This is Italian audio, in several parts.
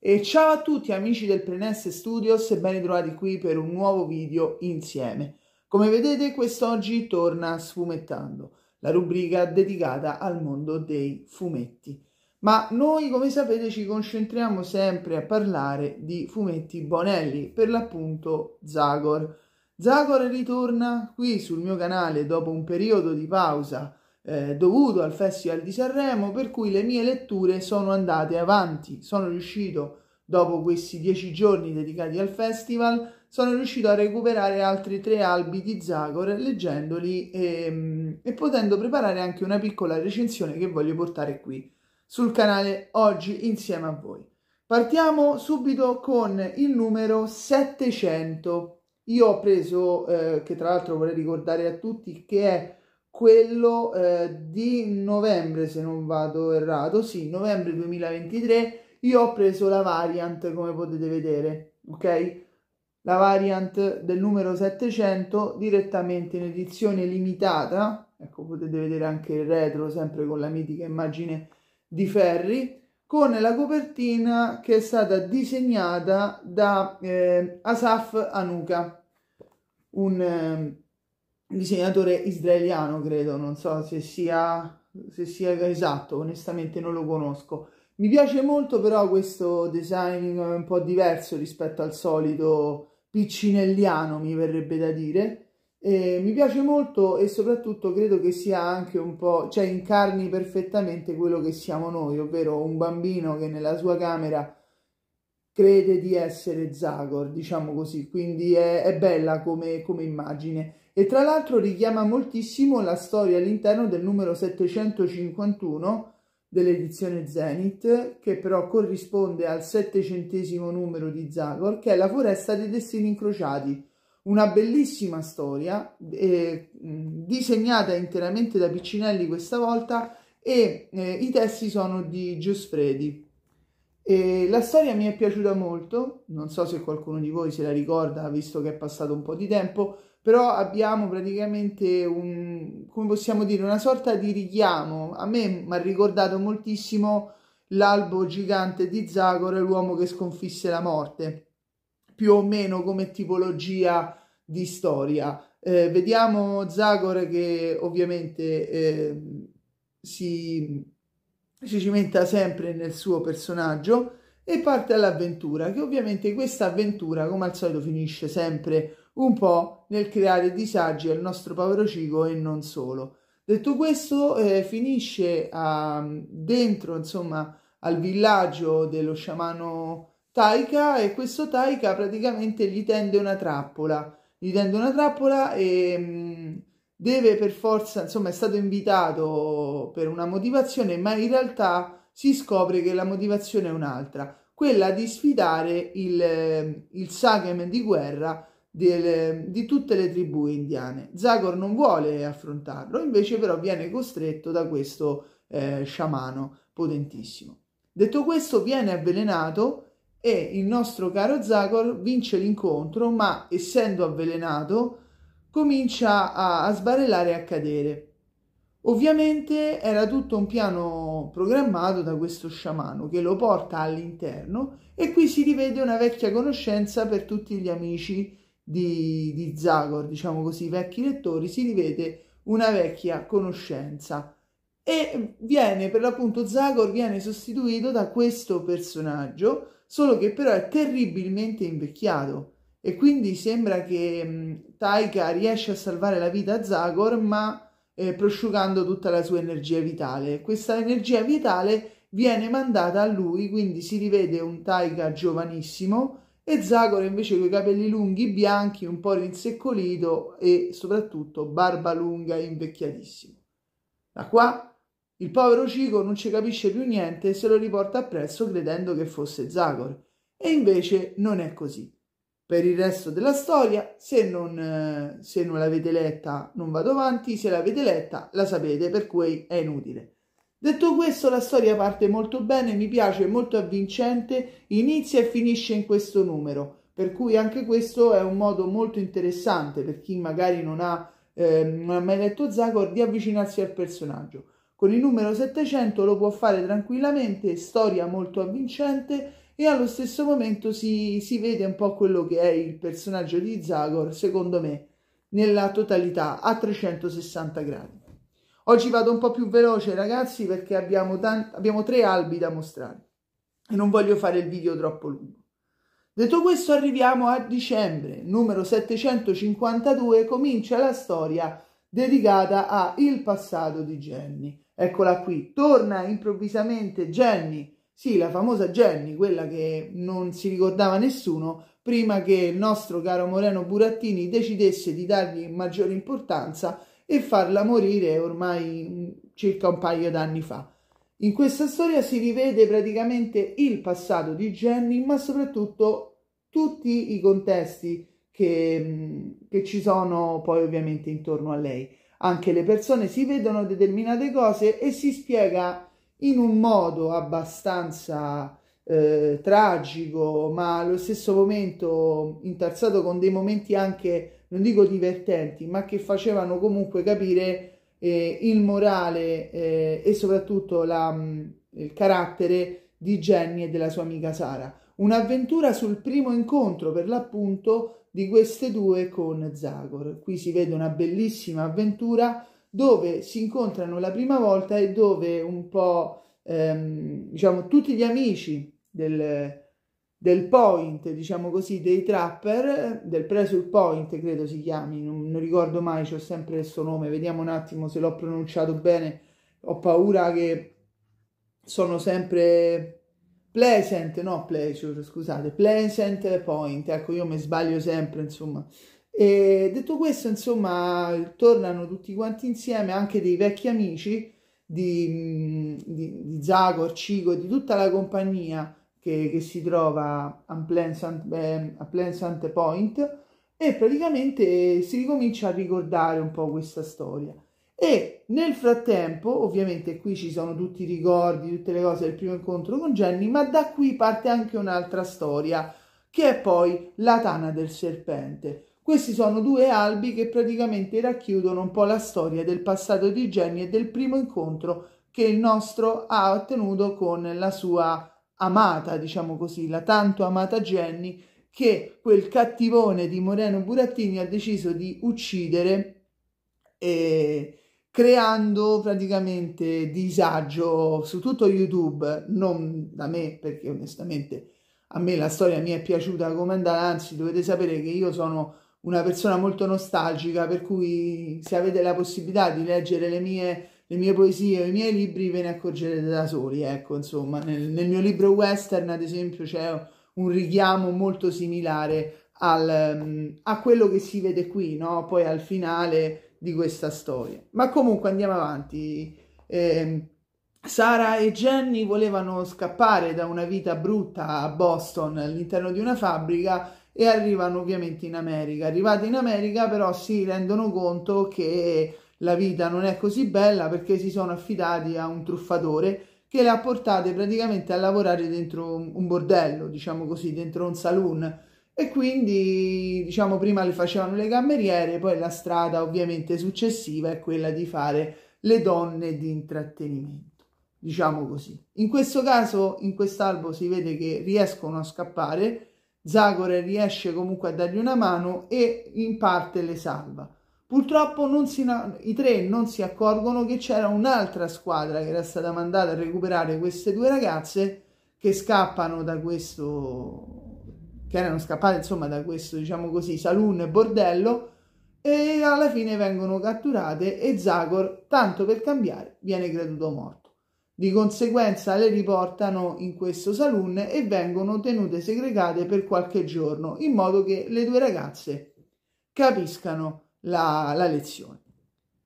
E ciao a tutti amici del Prenesse Studios e ben ritrovati qui per un nuovo video insieme. Come vedete quest'oggi torna Sfumettando, la rubrica dedicata al mondo dei fumetti. Ma noi, come sapete, ci concentriamo sempre a parlare di fumetti Bonelli, per l'appunto Zagor. Zagor ritorna qui sul mio canale dopo un periodo di pausa eh, dovuto al Festival di Sanremo, per cui le mie letture sono andate avanti. Sono riuscito, dopo questi dieci giorni dedicati al festival, sono riuscito a recuperare altri tre albi di Zagor leggendoli e, ehm, e potendo preparare anche una piccola recensione che voglio portare qui sul canale oggi insieme a voi. Partiamo subito con il numero 700. Io ho preso, eh, che tra l'altro vorrei ricordare a tutti, che è quello eh, di novembre, se non vado errato, sì, novembre 2023, io ho preso la variant, come potete vedere, ok? La variant del numero 700 direttamente in edizione limitata, ecco potete vedere anche il retro, sempre con la mitica immagine di Ferri, con la copertina che è stata disegnata da eh, Asaf Anuka un ehm, disegnatore israeliano, credo, non so se sia, se sia esatto, onestamente non lo conosco. Mi piace molto però questo design un po' diverso rispetto al solito piccinelliano, mi verrebbe da dire. E mi piace molto e soprattutto credo che sia anche un po', cioè incarni perfettamente quello che siamo noi, ovvero un bambino che nella sua camera crede di essere Zagor, diciamo così, quindi è, è bella come, come, immagine. E tra l'altro richiama moltissimo la storia all'interno del numero 751 dell'edizione Zenith, che però corrisponde al settecentesimo numero di Zagor, che è La foresta dei destini incrociati. Una bellissima storia, eh, disegnata interamente da Piccinelli questa volta, e eh, i testi sono di Giosfredi. E la storia mi è piaciuta molto, non so se qualcuno di voi se la ricorda visto che è passato un po' di tempo, però abbiamo praticamente un, come possiamo dire, una sorta di richiamo. A me mi ha ricordato moltissimo l'albo gigante di Zagor, l'uomo che sconfisse la morte, più o meno come tipologia di storia. Eh, vediamo Zagor che ovviamente eh, si si cimenta sempre nel suo personaggio e parte all'avventura, che ovviamente questa avventura, come al solito, finisce sempre un po' nel creare disagi al nostro povero Cico e non solo. Detto questo, eh, finisce a, ehm, dentro, insomma, al villaggio dello sciamano Taika e questo Taika praticamente gli tende una trappola, gli tende una trappola e... Mh, mm, deve per forza, insomma è stato invitato per una motivazione, ma in realtà si scopre che la motivazione è un'altra, quella di sfidare il, eh, il sagem di guerra del, di tutte le tribù indiane. Zagor non vuole affrontarlo, invece però viene costretto da questo eh, sciamano potentissimo. Detto questo, viene avvelenato e il nostro caro Zagor vince l'incontro, ma essendo avvelenato comincia a, a sbarellare e a cadere. Ovviamente era tutto un piano programmato da questo sciamano che lo porta all'interno e qui si rivede una vecchia conoscenza per tutti gli amici di, di Zagor, diciamo così, vecchi lettori, si rivede una vecchia conoscenza e viene per l'appunto Zagor viene sostituito da questo personaggio, solo che però è terribilmente invecchiato e quindi sembra che mh, mm, Taika riesce a salvare la vita a Zagor ma eh, prosciugando tutta la sua energia vitale. Questa energia vitale viene mandata a lui, quindi si rivede un Taika giovanissimo e Zagor invece con i capelli lunghi, bianchi, un po' rinseccolito e soprattutto barba lunga e invecchiatissimo. Da qua il povero Cico non ci capisce più niente e se lo riporta appresso credendo che fosse Zagor. E invece non è così per il resto della storia. Se non, eh, se non l'avete letta non vado avanti, se l'avete letta la sapete, per cui è inutile. Detto questo, la storia parte molto bene, mi piace, molto avvincente, inizia e finisce in questo numero, per cui anche questo è un modo molto interessante per chi magari non ha, eh, non ha mai letto Zagor di avvicinarsi al personaggio. Con il numero 700 lo può fare tranquillamente, storia molto avvincente, e allo stesso momento si, si vede un po' quello che è il personaggio di Zagor, secondo me, nella totalità a 360 gradi. Oggi vado un po' più veloce ragazzi perché abbiamo, tanti, abbiamo tre albi da mostrare e non voglio fare il video troppo lungo. Detto questo arriviamo a dicembre, numero 752, comincia la storia dedicata a Il passato di Jenny. Eccola qui, torna improvvisamente Jenny sì, la famosa Jenny, quella che non si ricordava nessuno, prima che il nostro caro Moreno Burattini decidesse di dargli maggiore importanza e farla morire ormai mm, circa un paio d'anni fa. In questa storia si rivede praticamente il passato di Jenny, ma soprattutto tutti i contesti che, mm, che ci sono poi ovviamente intorno a lei. Anche le persone si vedono determinate cose e si spiega in un modo abbastanza eh, tragico, ma allo stesso momento intarsato con dei momenti anche, non dico divertenti, ma che facevano comunque capire eh, il morale eh, e soprattutto la, mm, il carattere di Jenny e della sua amica Sara. Un'avventura sul primo incontro, per l'appunto, di queste due con Zagor. Qui si vede una bellissima avventura dove si incontrano la prima volta e dove un po', ehm, diciamo, tutti gli amici del, del point, diciamo così, dei trapper, del Presul point credo si chiami, non, non ricordo mai, ho sempre il suo nome, vediamo un attimo se l'ho pronunciato bene, ho paura che sono sempre pleasant, no pleasure, scusate, pleasant point, ecco io mi sbaglio sempre, insomma, e detto questo, insomma, tornano tutti quanti insieme, anche dei vecchi amici di, mm, di, di Zagor, Cico, di tutta la compagnia che, che si trova a Pleasant, ehm, a Pleasant Point e praticamente si ricomincia a ricordare un po' questa storia. E nel frattempo, ovviamente qui ci sono tutti i ricordi, tutte le cose del primo incontro con Jenny, ma da qui parte anche un'altra storia, che è poi la tana del serpente. Questi sono due albi che praticamente racchiudono un po' la storia del passato di Jenny e del primo incontro che il nostro ha ottenuto con la sua amata, diciamo così, la tanto amata Jenny che quel cattivone di Moreno Burattini ha deciso di uccidere eh, creando praticamente disagio su tutto YouTube, non da me perché onestamente a me la storia mi è piaciuta come andare, anzi dovete sapere che io sono una persona molto nostalgica, per cui se avete la possibilità di leggere le mie, le mie poesie o i miei libri ve ne accorgerete da soli, ecco, insomma, nel, nel mio libro western, ad esempio, c'è un richiamo molto similare al, mm, a quello che si vede qui, no? Poi al finale di questa storia. Ma comunque andiamo avanti. Eh, Sara e Jenny volevano scappare da una vita brutta a Boston all'interno di una fabbrica e arrivano ovviamente in America. Arrivati in America però si rendono conto che la vita non è così bella perché si sono affidati a un truffatore che le ha portate praticamente a lavorare dentro un bordello, diciamo così, dentro un saloon. E quindi, diciamo, prima le facevano le cameriere, poi la strada ovviamente successiva è quella di fare le donne di intrattenimento, diciamo così. In questo caso, in quest'albo si vede che riescono a scappare, Zagore riesce comunque a dargli una mano e in parte le salva. Purtroppo si, i tre non si accorgono che c'era un'altra squadra che era stata mandata a recuperare queste due ragazze che scappano da questo che erano scappate insomma da questo diciamo così saloon e bordello e alla fine vengono catturate e Zagor tanto per cambiare viene creduto morto. Di conseguenza le riportano in questo saloon e vengono tenute segregate per qualche giorno in modo che le due ragazze capiscano la, la lezione.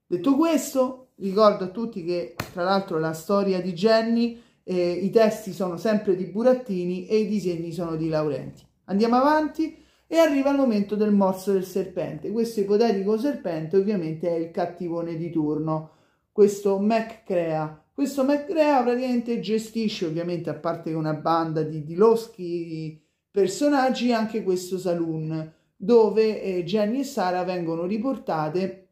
Detto questo, ricordo a tutti che tra l'altro la storia di Jenny, eh, i testi sono sempre di Burattini e i disegni sono di Laurenti. Andiamo avanti e arriva il momento del morso del serpente. Questo ipotetico serpente ovviamente è il cattivone di turno questo Mac Crea. Questo Mac Crea praticamente gestisce, ovviamente, a parte una banda di, di loschi personaggi, anche questo saloon dove eh, Jenny e Sara vengono riportate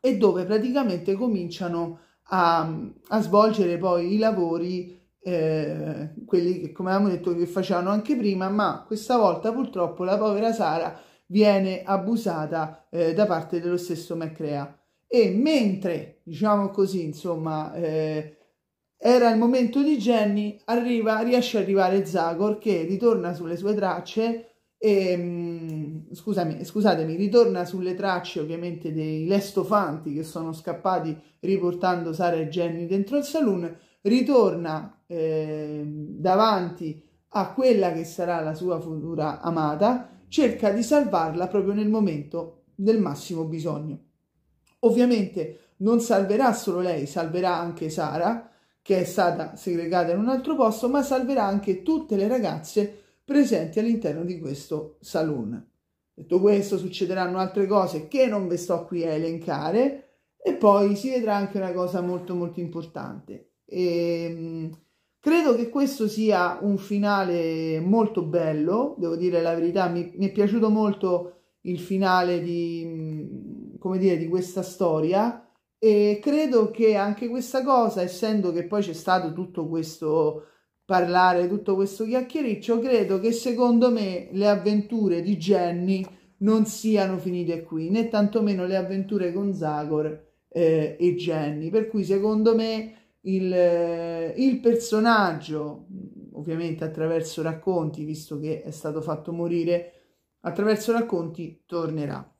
e dove praticamente cominciano a, a svolgere poi i lavori, eh, quelli che come abbiamo detto che facevano anche prima, ma questa volta purtroppo la povera Sara viene abusata eh, da parte dello stesso Macrea e mentre, diciamo così, insomma, eh, era il momento di Jenny, arriva, riesce a arrivare Zagor che ritorna sulle sue tracce e, mm, scusami, scusatemi, ritorna sulle tracce ovviamente dei lestofanti che sono scappati riportando Sara e Jenny dentro il saloon, ritorna eh, davanti a quella che sarà la sua futura amata, cerca di salvarla proprio nel momento del massimo bisogno. Ovviamente non salverà solo lei, salverà anche Sara, che è stata segregata in un altro posto, ma salverà anche tutte le ragazze presenti all'interno di questo saloon. Detto questo, succederanno altre cose che non vi sto qui a elencare e poi si vedrà anche una cosa molto molto importante. E, ehm, credo che questo sia un finale molto bello, devo dire la verità, mi, mi è piaciuto molto il finale di, come dire, di questa storia e credo che anche questa cosa, essendo che poi c'è stato tutto questo parlare, tutto questo chiacchiericcio, credo che secondo me le avventure di Jenny non siano finite qui, né tantomeno le avventure con Zagor eh, e Jenny. Per cui secondo me il, eh, il personaggio, ovviamente attraverso racconti, visto che è stato fatto morire, attraverso racconti tornerà.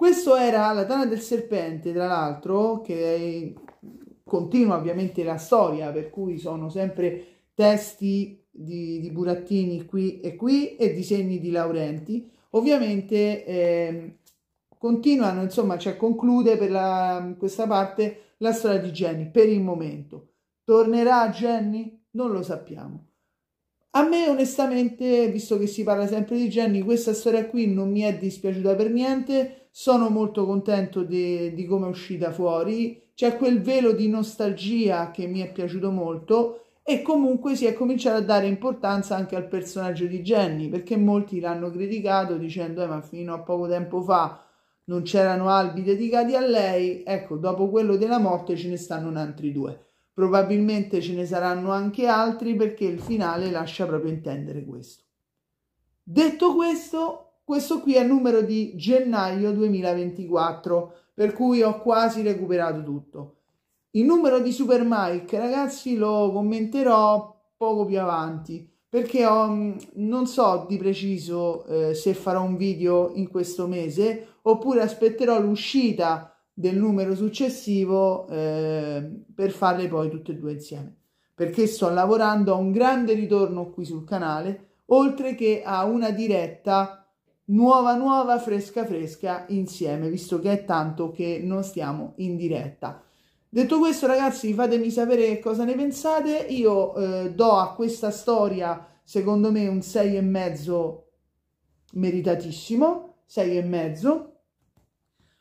Questo era la Tana del Serpente, tra l'altro, che continua ovviamente la storia, per cui sono sempre testi di, di Burattini qui e qui e disegni di Laurenti. Ovviamente eh, continuano, insomma, cioè conclude per la, questa parte la storia di Jenny per il momento. Tornerà Jenny? Non lo sappiamo. A me onestamente, visto che si parla sempre di Jenny, questa storia qui non mi è dispiaciuta per niente sono molto contento di, di come è uscita fuori, c'è quel velo di nostalgia che mi è piaciuto molto e comunque si è cominciato a dare importanza anche al personaggio di Jenny perché molti l'hanno criticato dicendo eh, ma fino a poco tempo fa non c'erano albi dedicati a lei, ecco dopo quello della morte ce ne stanno altri due. Probabilmente ce ne saranno anche altri perché il finale lascia proprio intendere questo. Detto questo, questo qui è il numero di gennaio 2024, per cui ho quasi recuperato tutto. Il numero di Super Mike, ragazzi, lo commenterò poco più avanti, perché ho, mm, non so di preciso eh, se farò un video in questo mese, oppure aspetterò l'uscita del numero successivo eh, per farle poi tutte e due insieme. Perché sto lavorando a un grande ritorno qui sul canale, oltre che a una diretta nuova nuova fresca fresca insieme visto che è tanto che non stiamo in diretta detto questo ragazzi fatemi sapere cosa ne pensate io eh, do a questa storia secondo me un 6 e mezzo meritatissimo 6 e mezzo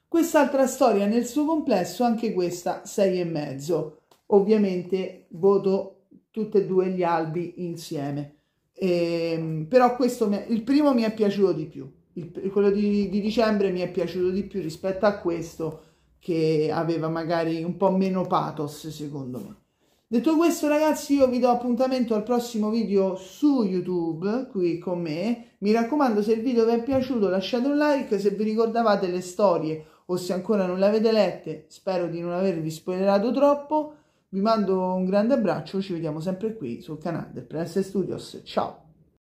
quest'altra storia nel suo complesso anche questa 6 e mezzo ovviamente voto tutti e due gli albi insieme ehm, però questo mi, il primo mi è piaciuto di più il, quello di, di dicembre mi è piaciuto di più rispetto a questo che aveva magari un po' meno pathos secondo me. Detto questo ragazzi io vi do appuntamento al prossimo video su YouTube qui con me, mi raccomando se il video vi è piaciuto lasciate un like, se vi ricordavate le storie o se ancora non le avete lette spero di non avervi spoilerato troppo, vi mando un grande abbraccio, ci vediamo sempre qui sul canale del Press Studios, ciao!